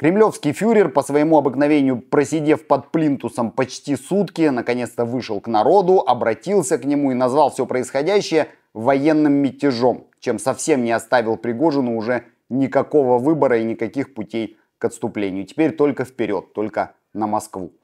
Кремлевский фюрер, по своему обыкновению просидев под плинтусом почти сутки, наконец-то вышел к народу, обратился к нему и назвал все происходящее военным мятежом, чем совсем не оставил Пригожину уже никакого выбора и никаких путей к отступлению. Теперь только вперед, только на Москву.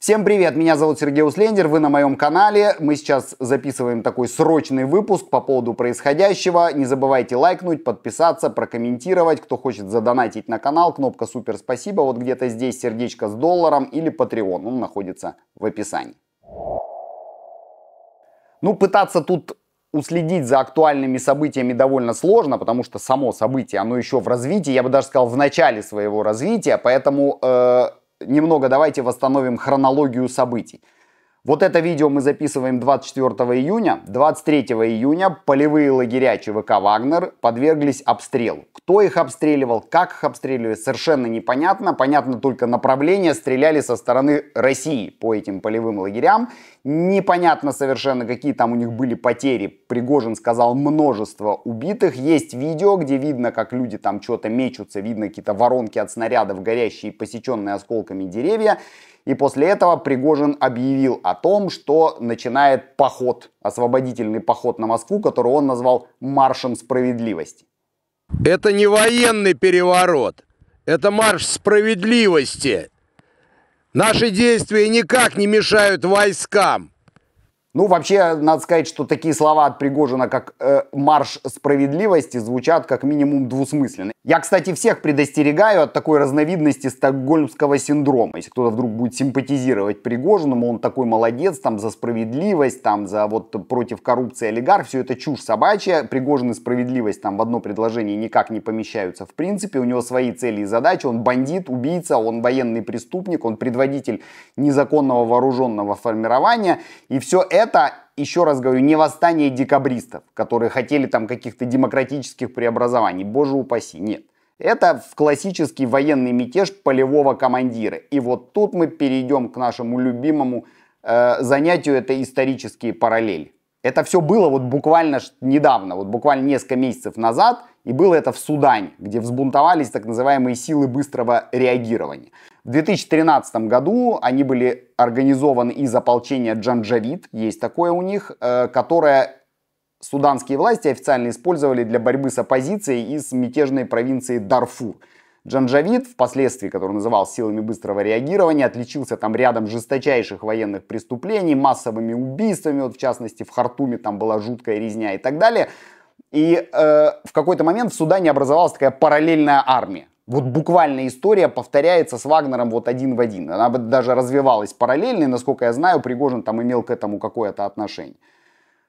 Всем привет, меня зовут Сергей Услендер, вы на моем канале. Мы сейчас записываем такой срочный выпуск по поводу происходящего. Не забывайте лайкнуть, подписаться, прокомментировать. Кто хочет задонатить на канал, кнопка супер спасибо. Вот где-то здесь сердечко с долларом или Patreon, он находится в описании. Ну, пытаться тут уследить за актуальными событиями довольно сложно, потому что само событие, оно еще в развитии, я бы даже сказал, в начале своего развития, поэтому э, немного давайте восстановим хронологию событий. Вот это видео мы записываем 24 июня. 23 июня полевые лагеря ЧВК «Вагнер» подверглись обстрелу. Кто их обстреливал, как их обстреливали, совершенно непонятно. Понятно только направление. Стреляли со стороны России по этим полевым лагерям. Непонятно совершенно, какие там у них были потери. Пригожин сказал множество убитых. Есть видео, где видно, как люди там что-то мечутся. Видно какие-то воронки от снарядов, горящие, посеченные осколками деревья. И после этого Пригожин объявил о том, что начинает поход, освободительный поход на Москву, который он назвал «маршем справедливости». Это не военный переворот, это марш справедливости. Наши действия никак не мешают войскам. Ну, вообще, надо сказать, что такие слова от Пригожина, как э, «марш справедливости», звучат как минимум двусмысленно. Я, кстати, всех предостерегаю от такой разновидности стокгольмского синдрома. Если кто-то вдруг будет симпатизировать Пригожиному, он такой молодец, там, за справедливость, там, за вот против коррупции олигарх, все это чушь собачья. Пригожин и справедливость там в одно предложение никак не помещаются в принципе. У него свои цели и задачи. Он бандит, убийца, он военный преступник, он предводитель незаконного вооруженного формирования. И все это это, еще раз говорю, не восстание декабристов, которые хотели там каких-то демократических преобразований, боже упаси, нет. Это классический военный мятеж полевого командира. И вот тут мы перейдем к нашему любимому э, занятию, это исторические параллели. Это все было вот буквально недавно, вот буквально несколько месяцев назад, и было это в Судане, где взбунтовались так называемые силы быстрого реагирования. В 2013 году они были организованы из ополчения Джанджавид, есть такое у них, э, которое суданские власти официально использовали для борьбы с оппозицией из мятежной провинции Дарфур. Джанджавид, впоследствии, который называл силами быстрого реагирования, отличился там рядом жесточайших военных преступлений, массовыми убийствами, вот в частности в Хартуме там была жуткая резня и так далее. И э, в какой-то момент в Судане образовалась такая параллельная армия вот буквально история повторяется с Вагнером вот один в один. Она бы даже развивалась параллельно, и, насколько я знаю, Пригожин там имел к этому какое-то отношение.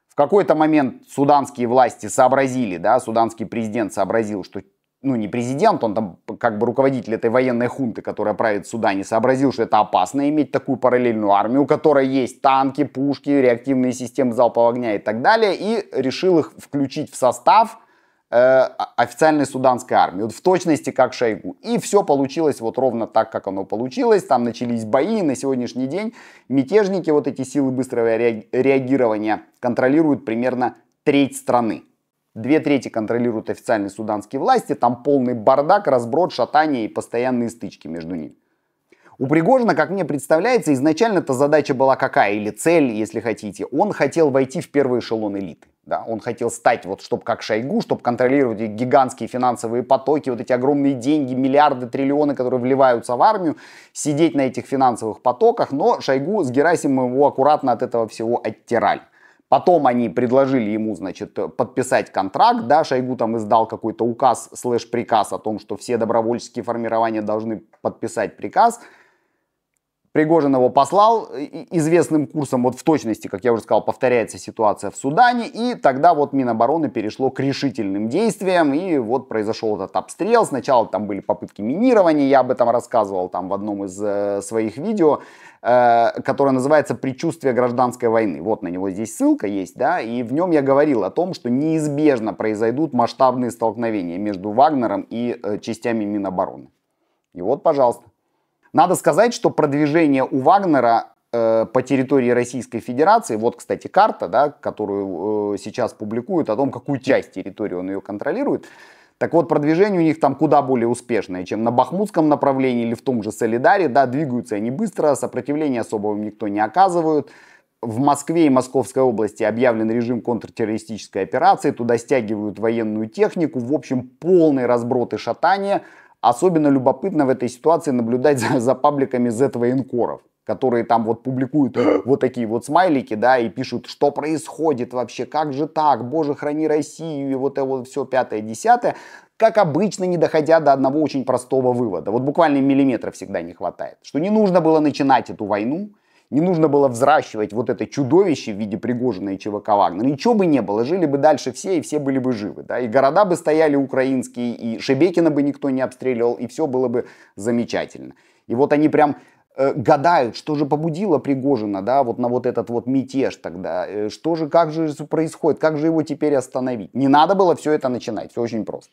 В какой-то момент суданские власти сообразили, да, суданский президент сообразил, что ну, не президент, он там как бы руководитель этой военной хунты, которая правит в Судане, сообразил, что это опасно иметь такую параллельную армию, у которой есть танки, пушки, реактивные системы залпового огня и так далее, и решил их включить в состав – Э, официальной суданской армии, вот в точности как Шойгу. И все получилось вот ровно так, как оно получилось. Там начались бои, на сегодняшний день мятежники, вот эти силы быстрого реагирования, контролируют примерно треть страны. Две трети контролируют официальные суданские власти, там полный бардак, разброд, шатание и постоянные стычки между ними. У Пригожина, как мне представляется, изначально эта задача была какая, или цель, если хотите. Он хотел войти в первый эшелон элиты. Да, он хотел стать вот, чтобы как Шойгу, чтобы контролировать гигантские финансовые потоки, вот эти огромные деньги, миллиарды, триллионы, которые вливаются в армию, сидеть на этих финансовых потоках, но Шойгу с Герасимом его аккуратно от этого всего оттирали. Потом они предложили ему, значит, подписать контракт, да, Шойгу там издал какой-то указ слэш приказ о том, что все добровольческие формирования должны подписать приказ – Пригожин его послал э, известным курсом, вот в точности, как я уже сказал, повторяется ситуация в Судане, и тогда вот Минобороны перешло к решительным действиям, и вот произошел этот обстрел, сначала там были попытки минирования, я об этом рассказывал там в одном из э, своих видео, э, которое называется «Предчувствие гражданской войны», вот на него здесь ссылка есть, да, и в нем я говорил о том, что неизбежно произойдут масштабные столкновения между Вагнером и э, частями Минобороны. И вот, пожалуйста. Надо сказать, что продвижение у Вагнера э, по территории Российской Федерации, вот, кстати, карта, да, которую э, сейчас публикуют, о том, какую часть территории он ее контролирует, так вот, продвижение у них там куда более успешное, чем на Бахмутском направлении или в том же Солидаре. Да, двигаются они быстро, сопротивления особого никто не оказывают. В Москве и Московской области объявлен режим контртеррористической операции, туда стягивают военную технику, в общем, полный разброд и шатание. Особенно любопытно в этой ситуации наблюдать за, за пабликами Z-военкоров которые там вот публикуют вот такие вот смайлики, да, и пишут, что происходит вообще, как же так, боже, храни Россию, и вот это вот все пятое, десятое, как обычно, не доходя до одного очень простого вывода. Вот буквально миллиметра всегда не хватает, что не нужно было начинать эту войну, не нужно было взращивать вот это чудовище в виде Пригожина и ЧВК Вагнер. Ничего бы не было, жили бы дальше все, и все были бы живы. Да? И города бы стояли украинские, и Шебекина бы никто не обстреливал, и все было бы замечательно. И вот они прям э, гадают, что же побудило Пригожина, да, вот на вот этот вот мятеж тогда, э, что же, как же происходит, как же его теперь остановить. Не надо было все это начинать, все очень просто.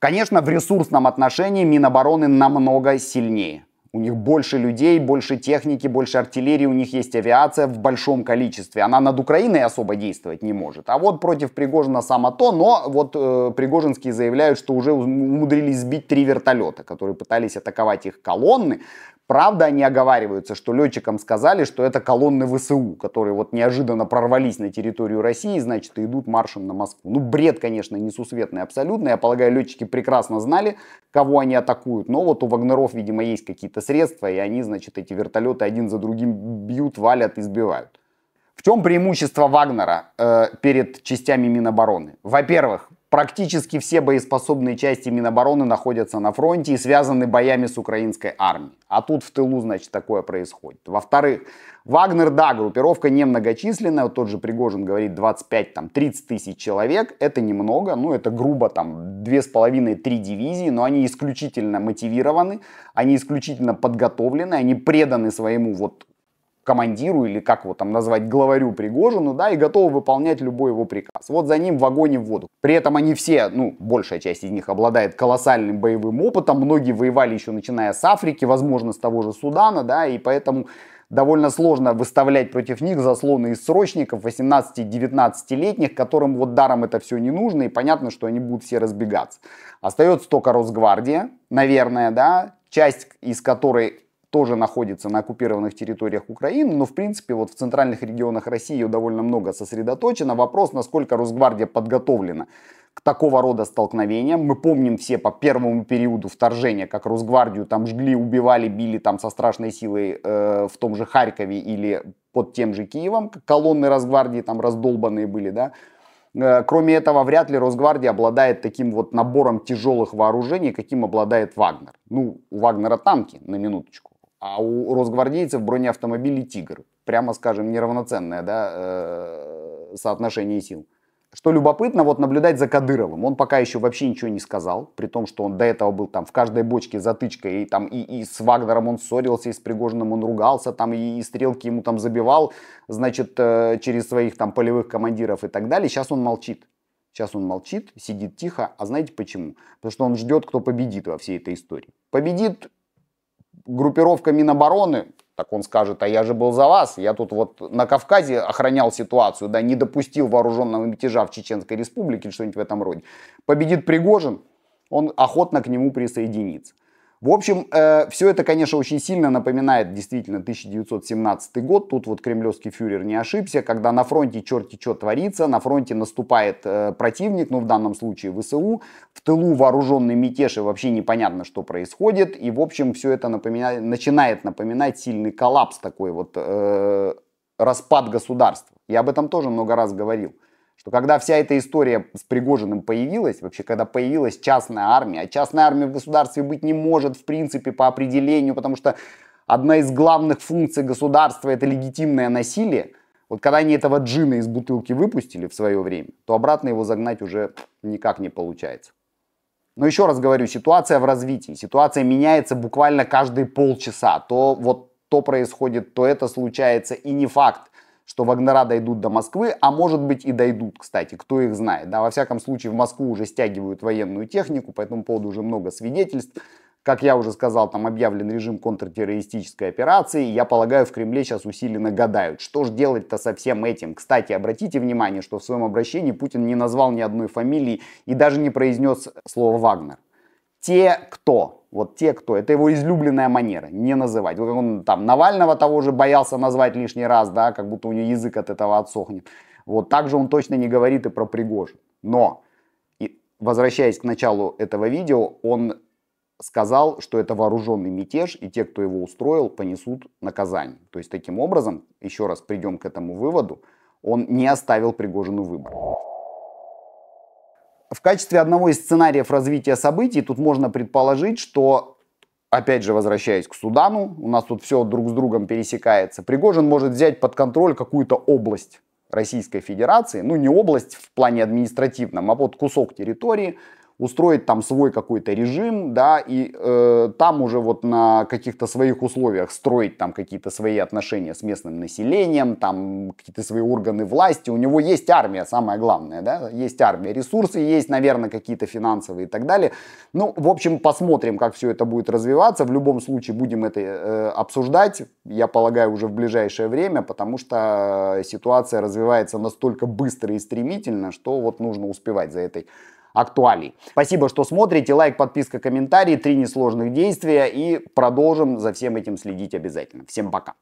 Конечно, в ресурсном отношении Минобороны намного сильнее. У них больше людей, больше техники, больше артиллерии, у них есть авиация в большом количестве. Она над Украиной особо действовать не может. А вот против Пригожина само то, но вот э, Пригожинские заявляют, что уже умудрились сбить три вертолета, которые пытались атаковать их колонны. Правда, они оговариваются, что летчикам сказали, что это колонны ВСУ, которые вот неожиданно прорвались на территорию России, значит, и идут маршем на Москву. Ну, бред, конечно, несусветный абсолютно. Я полагаю, летчики прекрасно знали, кого они атакуют. Но вот у Вагнеров, видимо, есть какие-то какие-то средства, и они, значит, эти вертолеты один за другим бьют, валят, избивают. В чем преимущество Вагнера э, перед частями Минобороны? Во-первых, Практически все боеспособные части Минобороны находятся на фронте и связаны боями с украинской армией. А тут в тылу, значит, такое происходит. Во-вторых, Вагнер, да, группировка немногочисленная. Вот тот же Пригожин говорит 25-30 тысяч человек. Это немного, ну это грубо там 2,5-3 дивизии, но они исключительно мотивированы, они исключительно подготовлены, они преданы своему вот командиру или как его там назвать, главарю Пригожину, да, и готовы выполнять любой его приказ. Вот за ним в огонь в воду. При этом они все, ну, большая часть из них обладает колоссальным боевым опытом, многие воевали еще начиная с Африки, возможно, с того же Судана, да, и поэтому довольно сложно выставлять против них заслоны из срочников 18-19-летних, которым вот даром это все не нужно, и понятно, что они будут все разбегаться. Остается только Росгвардия, наверное, да, часть из которой тоже находится на оккупированных территориях Украины, но в принципе вот в центральных регионах России ее довольно много сосредоточено. Вопрос, насколько Росгвардия подготовлена к такого рода столкновениям. Мы помним все по первому периоду вторжения, как Росгвардию там жгли, убивали, били там со страшной силой э, в том же Харькове или под тем же Киевом. Колонны Росгвардии там раздолбанные были, да. Э, кроме этого, вряд ли Росгвардия обладает таким вот набором тяжелых вооружений, каким обладает Вагнер. Ну, у Вагнера танки, на минуточку. А у росгвардейцев бронеавтомобили «Тигр». Прямо скажем, неравноценное да, э, соотношение сил. Что любопытно, вот наблюдать за Кадыровым. Он пока еще вообще ничего не сказал, при том, что он до этого был там в каждой бочке затычкой, и там и, и с Вагнером он ссорился, и с Пригожиным он ругался, там и, и стрелки ему там забивал, значит, э, через своих там полевых командиров и так далее. Сейчас он молчит. Сейчас он молчит, сидит тихо. А знаете почему? Потому что он ждет, кто победит во всей этой истории. Победит группировка Минобороны, так он скажет, а я же был за вас, я тут вот на Кавказе охранял ситуацию, да, не допустил вооруженного мятежа в Чеченской республике что-нибудь в этом роде. Победит Пригожин, он охотно к нему присоединится. В общем, э, все это, конечно, очень сильно напоминает действительно 1917 год. Тут вот кремлевский фюрер не ошибся, когда на фронте черти что творится, на фронте наступает э, противник, ну в данном случае ВСУ, в тылу вооруженный мятеж и вообще непонятно, что происходит. И, в общем, все это напоминает, начинает напоминать сильный коллапс такой вот, э, распад государства. Я об этом тоже много раз говорил что когда вся эта история с Пригожиным появилась, вообще когда появилась частная армия, а частная армия в государстве быть не может в принципе по определению, потому что одна из главных функций государства это легитимное насилие, вот когда они этого джина из бутылки выпустили в свое время, то обратно его загнать уже никак не получается. Но еще раз говорю, ситуация в развитии, ситуация меняется буквально каждые полчаса. То вот то происходит, то это случается, и не факт, что Вагнера дойдут до Москвы, а может быть и дойдут, кстати, кто их знает. Да, во всяком случае, в Москву уже стягивают военную технику, по этому поводу уже много свидетельств. Как я уже сказал, там объявлен режим контртеррористической операции. Я полагаю, в Кремле сейчас усиленно гадают, что же делать-то со всем этим. Кстати, обратите внимание, что в своем обращении Путин не назвал ни одной фамилии и даже не произнес слово «Вагнер». Те, кто вот те, кто, это его излюбленная манера, не называть. Вот он там Навального того же боялся назвать лишний раз, да, как будто у него язык от этого отсохнет. Вот так же он точно не говорит и про Пригожин. Но, и, возвращаясь к началу этого видео, он сказал, что это вооруженный мятеж, и те, кто его устроил, понесут наказание. То есть таким образом, еще раз придем к этому выводу, он не оставил Пригожину выбор. В качестве одного из сценариев развития событий тут можно предположить, что опять же, возвращаясь к Судану, у нас тут все друг с другом пересекается. Пригожин может взять под контроль какую-то область Российской Федерации, ну не область в плане административном, а вот кусок территории, устроить там свой какой-то режим, да, и э, там уже вот на каких-то своих условиях строить там какие-то свои отношения с местным населением, там какие-то свои органы власти. У него есть армия, самое главное, да, есть армия, ресурсы есть, наверное, какие-то финансовые и так далее. Ну, в общем, посмотрим, как все это будет развиваться. В любом случае будем это э, обсуждать, я полагаю, уже в ближайшее время, потому что ситуация развивается настолько быстро и стремительно, что вот нужно успевать за этой актуалий. Спасибо, что смотрите. Лайк, подписка, комментарий. Три несложных действия. И продолжим за всем этим следить обязательно. Всем пока.